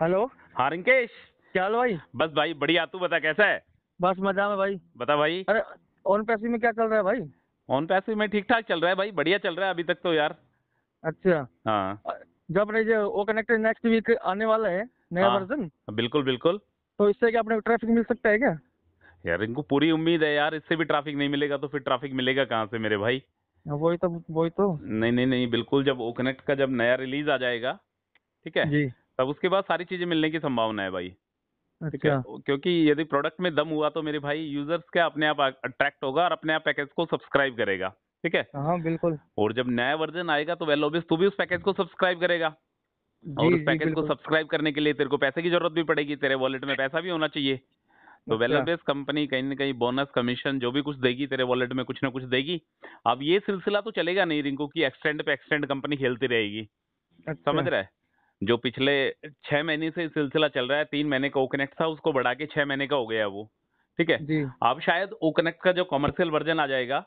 Hello हाँ रिंकेश क्या हाल भाई बस भाई बढ़िया तू बता कैसा है बस मजा में भाई बता भाई अरे ऑन पैसे में क्या चल रहा है भाई ऑन पैसे में ठीक ठाक चल रहा है भाई बढ़िया चल रहा है अभी तक तो यार अच्छा हाँ जो अपने जो ओ कनेक्टेड नेक्स्ट वीक आने वाला है नया हाँ, वर्जन बिल्कुल बिल्कुल तो इससे क्या अपने ट्रैफिक मिल सकता है क्या यार इनको पूरी उम्मीद है यार इससे भी ट्रैफिक नहीं मिलेगा तो फिर ट्रैफिक मिलेगा कहाँ से मेरे भाई हाँ, वही तो वही तो नहीं नहीं नहीं बिल्कुल जब ओ कनेक्ट का जब नया रिलीज आ जाएगा ठीक है जी तब उसके बाद सारी चीजें मिलने की संभावना है भाई अच्छा। क्योंकि यदि प्रोडक्ट में दम हुआ तो मेरे भाई यूजर्स क्या अपने आप अट्रैक्ट होगा और अपने आप पैकेज को सब्सक्राइब करेगा ठीक है हाँ, हाँ बिल्कुल और जब नया वर्जन आएगा तो वेल ऑब्वियस तू भी उस पैकेज को सब्सक्राइब करेगा और उस पैकेज को सब्सक्राइब करने के लिए तेरे को पैसे की जरूरत भी पड़ेगी तेरे वॉलेट में पैसा भी होना चाहिए तो वेल ऑबियस कंपनी कहीं ना कहीं बोनस कमीशन जो भी कुछ देगी तेरे वॉलेट में कुछ ना कुछ देगी अब ये सिलसिला तो चलेगा नहीं रिंकू की एक्सटेंड पे एक्सटेंड कंपनी खेलती रहेगी अच्छा। समझ रहा है जो पिछले छः महीने से सिलसिला चल रहा है तीन महीने का ओ कनेक्ट था उसको बढ़ा के छः महीने का हो गया वो ठीक है अब शायद ओ कनेक्ट का जो कॉमर्शियल वर्जन आ जाएगा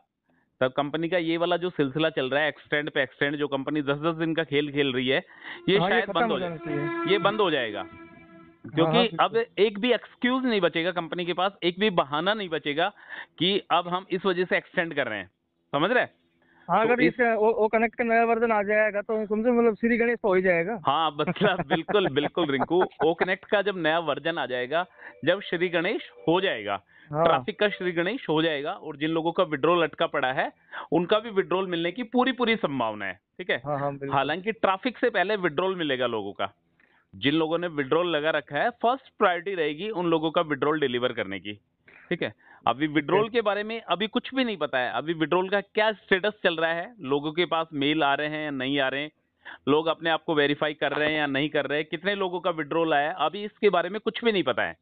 तब कंपनी का ये वाला जो सिलसिला चल रहा है एक्सटेंड पे एक्सटेंड जो कंपनी दस दस दिन का खेल खेल रही है ये हाँ, शायद ये बंद हो जाएगा ये बंद हो जाएगा क्योंकि हाँ, हाँ, अब एक भी एक्सक्यूज नहीं बचेगा कंपनी के पास एक भी बहाना नहीं बचेगा कि अब हम इस वजह से एक्सटेंड कर रहे हैं समझ रहे हैं तो हाँ अगर इस, वो, कनेक्ट का नया वर्जन आ जाएगा तो समझो मतलब श्री गणेश तो हो ही जाएगा हाँ मतलब बिल्कुल बिल्कुल रिंकू ओ कनेक्ट का जब नया वर्जन आ जाएगा जब श्री गणेश हो जाएगा हाँ। ट्रैफिक का श्री गणेश हो जाएगा और जिन लोगों का विड्रोल अटका पड़ा है उनका भी विड्रोल मिलने की पूरी पूरी संभावना है ठीक है हाँ, हाँ, हालांकि ट्रैफिक से पहले विड्रोल मिलेगा लोगों का जिन लोगों ने विड्रोल लगा रखा है फर्स्ट प्रायोरिटी रहेगी उन लोगों का विड्रोल डिलीवर करने की ठीक है अभी विड्रोल के बारे में अभी कुछ भी नहीं पता है अभी विड्रोल का क्या स्टेटस चल रहा है लोगों के पास मेल आ रहे हैं या नहीं आ रहे हैं लोग अपने आप को वेरीफाई कर रहे हैं या नहीं कर रहे हैं कितने लोगों का विड्रोल आया अभी इसके बारे में कुछ भी नहीं पता है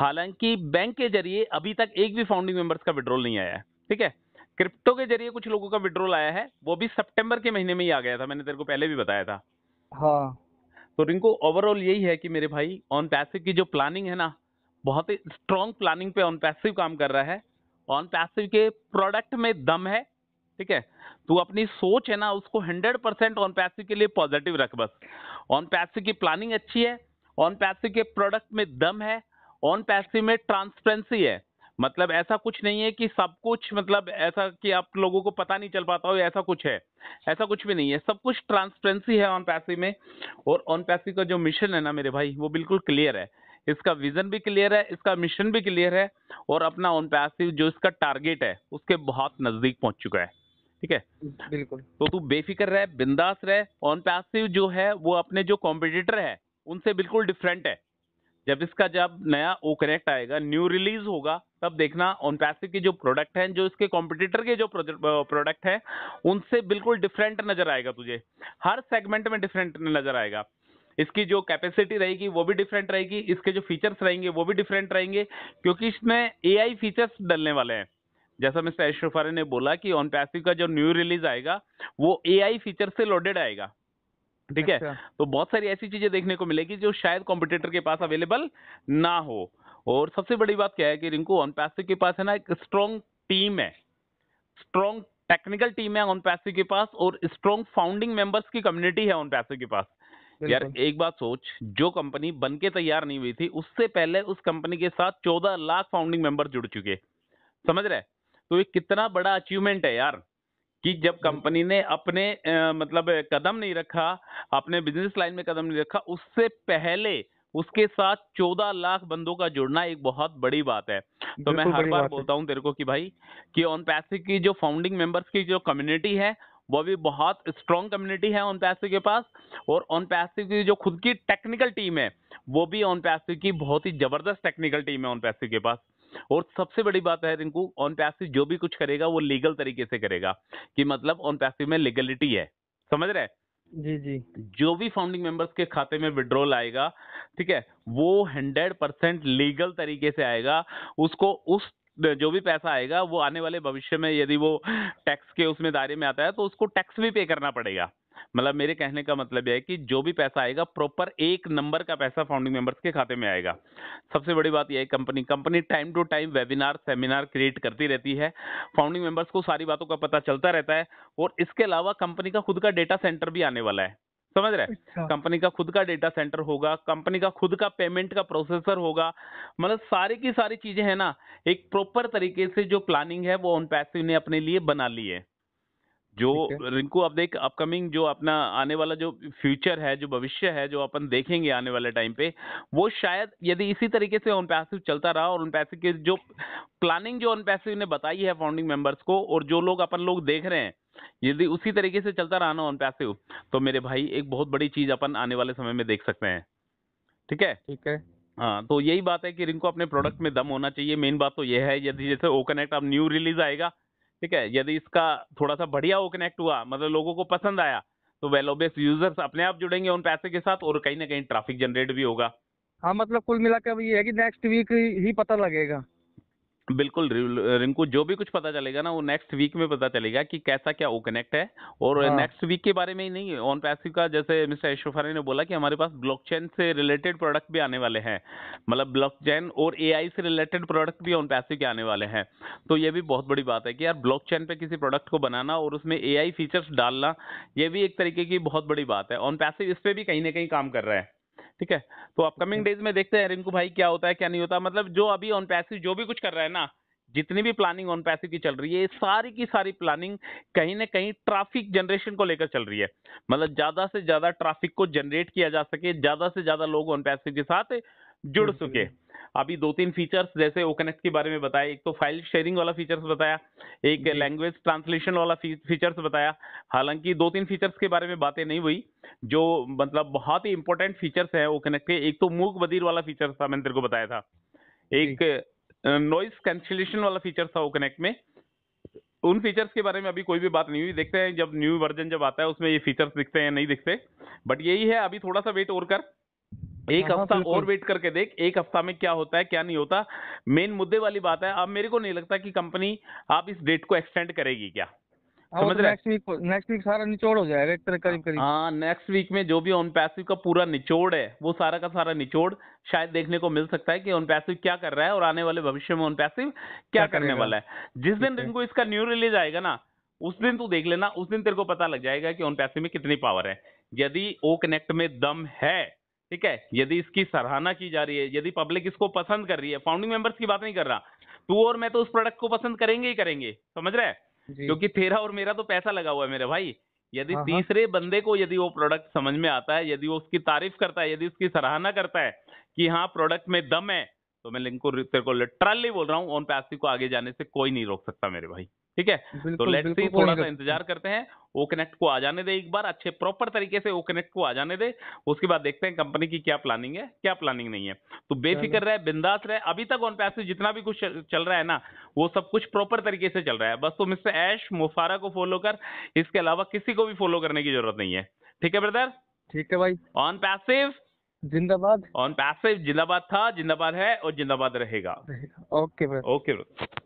हालांकि बैंक के जरिए अभी तक एक भी फाउंडिंग मेंबर्स का विड्रोल नहीं आया है ठीक है क्रिप्टो के जरिए कुछ लोगों का विड्रोल आया है वो भी सितंबर के महीने में ही आ गया था मैंने तेरे को पहले भी बताया था हाँ तो रिंको ओवरऑल यही है कि मेरे भाई ऑन पैसे की जो प्लानिंग है ना बहुत ही स्ट्रॉन्ग प्लानिंग पे ऑन पैसिव काम कर रहा है ऑन पैसिव के प्रोडक्ट में दम है ठीक है तू अपनी सोच है ना उसको हंड्रेड परसेंट ऑन पैसिव के लिए पॉजिटिव रख बस ऑन पैसिव की प्लानिंग अच्छी है ऑन पैसिव के प्रोडक्ट में दम है ऑन पैसिव में ट्रांसपेरेंसी है मतलब ऐसा कुछ नहीं है कि सब कुछ मतलब ऐसा कि आप लोगों को पता नहीं चल पाता हो ऐसा कुछ है ऐसा कुछ भी नहीं है सब कुछ ट्रांसपेरेंसी है ऑन पैसिव में और ऑन पैसिव का जो मिशन है ना मेरे भाई वो बिल्कुल क्लियर है इसका विजन भी क्लियर है इसका मिशन भी क्लियर है और अपना ऑन पैसिव जो इसका टारगेट है उसके बहुत नजदीक पहुंच चुका है ठीक है बिल्कुल तो तू बेफिक्र रहे बिंदास रहे ऑन पैसिव जो है वो अपने जो कॉम्पिटिटर है उनसे बिल्कुल डिफरेंट है जब इसका जब नया ओ कनेक्ट आएगा न्यू रिलीज होगा तब देखना ऑन पैसिव के जो प्रोडक्ट हैं जो इसके कॉम्पिटिटर के जो प्रोडक्ट हैं उनसे बिल्कुल डिफरेंट नजर आएगा तुझे हर सेगमेंट में डिफरेंट नजर आएगा इसकी जो कैपेसिटी रहेगी वो भी डिफरेंट रहेगी इसके जो फीचर्स रहेंगे वो भी डिफरेंट रहेंगे क्योंकि इसमें एआई फीचर्स डलने वाले हैं जैसा मिस्टर ऐशोफारे ने बोला कि ऑन पैसिव का जो न्यू रिलीज आएगा वो एआई फीचर से लोडेड आएगा ठीक अच्छा। है तो बहुत सारी ऐसी चीजें देखने को मिलेगी जो शायद कॉम्पिटिटर के पास अवेलेबल ना हो और सबसे बड़ी बात क्या है कि रिंकू ऑन पैसिव के पास है ना एक स्ट्रॉन्ग टीम है स्ट्रॉन्ग टेक्निकल टीम है ऑन पैसिव के पास और स्ट्रॉन्ग फाउंडिंग मेंबर्स की कम्युनिटी है ऑन पैसिव के पास यार एक बात सोच जो कंपनी बनके तैयार नहीं हुई थी उससे पहले उस कंपनी के साथ चौदह लाख फाउंडिंग मेंबर जुड़ चुके समझ रहे तो ये कितना बड़ा अचीवमेंट है यार कि जब कंपनी ने अपने आ, मतलब कदम नहीं रखा अपने बिजनेस लाइन में कदम नहीं रखा उससे पहले उसके साथ चौदह लाख बंदों का जुड़ना एक बहुत बड़ी बात है तो मैं हर बार बोलता हूँ तेरे को कि भाई कि ऑन पैसे की जो फाउंडिंग मेंबर्स की जो कम्युनिटी है वो भी बहुत स्ट्रॉन्ग कम्युनिटी है ऑन पैसिव के पास और ऑन पैसिव की जो खुद की टेक्निकल टीम है वो भी ऑन पैसिव की बहुत ही ज़बरदस्त टेक्निकल टीम है ऑन पैसिव के पास और सबसे बड़ी बात है रिंकू ऑन पैसिव जो भी कुछ करेगा वो लीगल तरीके से करेगा कि मतलब ऑन पैसिव में लीगलिटी है समझ रहे जी जी जो भी फाउंडिंग मेंबर्स के खाते में विड्रॉल आएगा ठीक है वो हंड्रेड परसेंट लीगल तरीके से आएगा उसको उस जो भी पैसा आएगा वो आने वाले भविष्य में यदि वो टैक्स के उसमें दायरे में आता है तो उसको टैक्स भी पे करना पड़ेगा मतलब मेरे कहने का मतलब यह है कि जो भी पैसा आएगा प्रॉपर एक नंबर का पैसा फाउंडिंग मेंबर्स के खाते में आएगा सबसे बड़ी बात यह है company company time to time webinar seminar create करती रहती है फाउंडिंग मेंबर्स को सारी बातों का पता चलता रहता है और इसके अलावा कंपनी का खुद का डेटा सेंटर भी आने वाला है समझ रहे अच्छा। कंपनी का खुद का डेटा सेंटर होगा कंपनी का खुद का पेमेंट का प्रोसेसर होगा मतलब सारी की सारी चीजें है ना एक प्रॉपर तरीके से जो प्लानिंग है वो उन पैसे ने अपने लिए बना ली है जो रिंकू अब देख अपकमिंग जो अपना आने वाला जो फ्यूचर है जो भविष्य है जो अपन देखेंगे आने वाले टाइम पे वो शायद यदि इसी तरीके से ऑन पैसिव चलता रहा और उन पैसे के जो प्लानिंग जो ऑन पैसिव ने बताई है फाउंडिंग मेंबर्स को और जो लोग अपन लोग देख रहे हैं यदि उसी तरीके से चलता रहा ना ऑन पैसिव तो मेरे भाई एक बहुत बड़ी चीज अपन आने वाले समय में देख सकते हैं ठीक है ठीक है हाँ तो यही बात है कि रिंको अपने प्रोडक्ट में दम होना चाहिए मेन बात तो यह है यदि जैसे ओ कनेक्ट अब न्यू रिलीज आएगा ठीक है यदि इसका थोड़ा सा बढ़िया ओ कनेक्ट हुआ मतलब लोगों को पसंद आया तो वेलोबेस यूजर्स अपने आप जुड़ेंगे उन पैसे के साथ और कहीं ना कहीं ट्रैफिक जनरेट भी होगा हाँ मतलब कुल मिलाकर अब ये है कि नेक्स्ट वीक ही पता लगेगा बिल्कुल रिंकू जो भी कुछ पता चलेगा ना वो नेक्स्ट वीक में पता चलेगा कि कैसा क्या ओ कनेक्ट है और हाँ। नेक्स्ट वीक के बारे में ही नहीं ऑन पैसिव का जैसे मिस्टर यशोफानी ने बोला कि हमारे पास ब्लॉकचेन से रिलेटेड प्रोडक्ट भी आने वाले हैं मतलब ब्लॉकचेन और एआई से रिलेटेड प्रोडक्ट भी ऑन पैसिव के आने वाले हैं तो ये भी बहुत बड़ी बात है कि यार ब्लॉक पे किसी प्रोडक्ट को बनाना और उसमें ए फीचर्स डालना ये भी एक तरीके की बहुत बड़ी बात है ऑन पैसिव इस पर भी कहीं ना कहीं काम कर रहा है ठीक है तो अपकमिंग हम्म। डेज में देखते हैं रिंकू भाई क्या होता है क्या नहीं होता मतलब जो अभी ऑन पैसिव जो भी कुछ कर रहा है ना जितनी भी प्लानिंग ऑन पैसिव की चल रही है सारी की सारी प्लानिंग कहीं ना कहीं ट्रैफिक जनरेशन को लेकर चल रही है मतलब ज्यादा से ज्यादा ट्रैफिक को जनरेट किया जा सके ज्यादा से ज्यादा लोग ऑन पैसिव के साथ जुड़ हम्म, सके हम्म। अभी दो तीन फीचर्स जैसे ओकनेक्ट के बारे में बताया एक तो फाइल शेयरिंग वाला फीचर्स बताया एक लैंग्वेज ट्रांसलेशन वाला फीचर्स बताया हालांकि दो तीन फीचर्स के बारे में बातें नहीं हुई जो मतलब बहुत ही इंपॉर्टेंट फीचर्स हैं वो कनेक्ट के एक तो मूक बधिर वाला फीचर था मैंने तेरे को बताया था एक नॉइस कैंसिलेशन वाला फीचर था वो कनेक्ट में उन फीचर्स के बारे में अभी कोई भी बात नहीं हुई देखते हैं जब न्यू वर्जन जब आता है उसमें ये फीचर्स दिखते हैं नहीं दिखते बट यही है अभी थोड़ा सा वेट और कर एक हाँ, हाँ, हफ्ता और वेट करके देख एक हफ्ता में क्या होता है क्या नहीं होता मेन मुद्दे वाली बात है अब मेरे को नहीं लगता कि कंपनी आप इस डेट को एक्सटेंड करेगी क्या समझ हाँ, तो रहे नेक्स्ट वीक नेक्स्ट वीक सारा निचोड़ हो जाएगा एक तरह करीब करीब हाँ नेक्स्ट वीक में जो भी ऑन पैसिव का पूरा निचोड़ है वो सारा का सारा निचोड़ शायद देखने को मिल सकता है कि ऑन पैसिव क्या कर रहा है और आने वाले भविष्य में ऑन पैसिव क्या, करने वाला है जिस दिन रिंको इसका न्यू रिलीज आएगा ना उस दिन तू देख लेना उस दिन तेरे को पता लग जाएगा कि ऑन पैसिव में कितनी पावर है यदि ओ कनेक्ट में दम है ठीक है यदि इसकी सराहना की जा रही है यदि पब्लिक इसको पसंद कर रही है फाउंडिंग मेंबर्स की बात नहीं कर रहा तू और मैं तो उस प्रोडक्ट को पसंद करेंगे ही करेंगे समझ रहे हैं क्योंकि तेरा और मेरा तो पैसा लगा हुआ है मेरे भाई यदि हाँ, हाँ। तीसरे बंदे को यदि वो प्रोडक्ट समझ में आता है यदि वो उसकी तारीफ करता है यदि उसकी सराहना करता है कि हाँ प्रोडक्ट में दम है तो मैं लिंक को तेरे को लिटरली बोल रहा हूँ ओन पैसी को आगे जाने से कोई नहीं रोक सकता मेरे भाई ठीक है तो लेट सी थोड़ा सा इंतजार करते हैं ओ कनेक्ट को आ जाने दे एक बार अच्छे प्रॉपर तरीके से ओ कनेक्ट को आ जाने दे उसके बाद देखते हैं कंपनी की क्या प्लानिंग है क्या प्लानिंग नहीं है तो बेफिक्र रहे बिंदास रहे अभी तक ओन पैसे जितना भी कुछ चल रहा है ना वो सब कुछ प्रॉपर तरीके से चल रहा है बस तो मिस्टर ऐश मुफारा को फॉलो कर इसके अलावा किसी को भी फॉलो करने की जरूरत नहीं है ठीक है ब्रदर ठीक है भाई ऑन पैसिव जिंदाबाद ऑन पैसिव जिंदाबाद था जिंदाबाद है और जिंदाबाद रहेगा ओके ब्रो ओके ब्रो